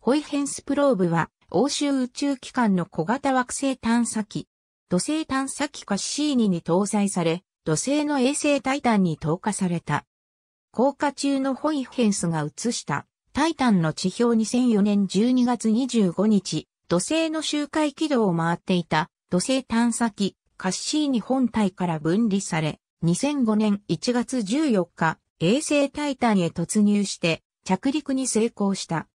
ホイヘンスプローブは、欧州宇宙機関の小型惑星探査機、土星探査機カッシーニに搭載され、土星の衛星タイタンに投下された。降下中のホイヘンスが映したタイタンの地表2004年12月25日、土星の周回軌道を回っていた土星探査機カッシーニ本体から分離され、2005年1月14日、衛星タイタンへ突入して着陸に成功した。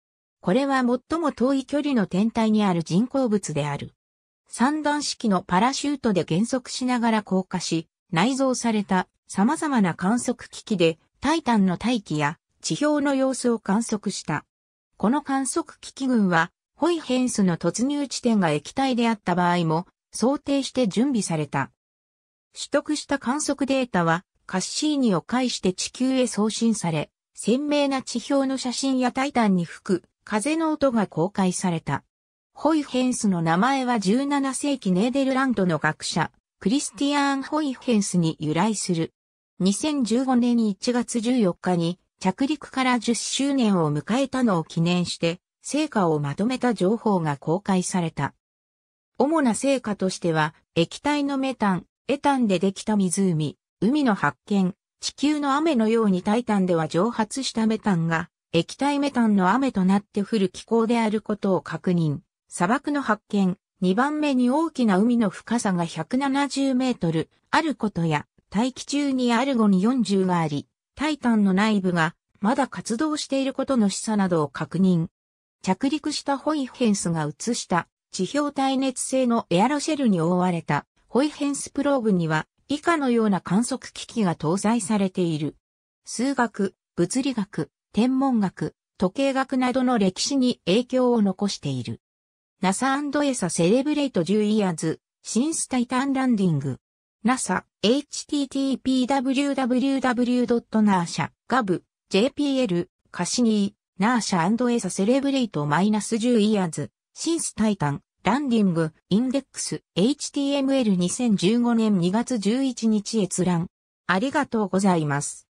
これは最も遠い距離の天体にある人工物である。三段式のパラシュートで減速しながら降下し、内蔵された様々な観測機器でタイタンの大気や地表の様子を観測した。この観測機器群は、ホイヘンスの突入地点が液体であった場合も想定して準備された。取得した観測データはカッシーニを介して地球へ送信され、鮮明な地表の写真やタイタンに吹く風の音が公開された。ホイフェンスの名前は17世紀ネーデルランドの学者、クリスティアーン・ホイフェンスに由来する。2015年1月14日に着陸から10周年を迎えたのを記念して、成果をまとめた情報が公開された。主な成果としては、液体のメタン、エタンでできた湖、海の発見、地球の雨のようにタイタンでは蒸発したメタンが液体メタンの雨となって降る気候であることを確認。砂漠の発見。2番目に大きな海の深さが170メートルあることや、大気中にアルゴに40があり、タイタンの内部がまだ活動していることの示唆などを確認。着陸したホイヘンスが映した地表耐熱性のエアロシェルに覆われたホイヘンスプローブには以下のような観測機器が搭載されている。数学、物理学、天文学、時計学などの歴史に影響を残している。NASA&ESA Celebrate 10 years since Titan Landing NASA http://www.nasa.gov jpl カシニー NASA&ESA Celebrate -10 years since Titan ランディング、インデックス、HTML2015 年2月11日閲覧。ありがとうございます。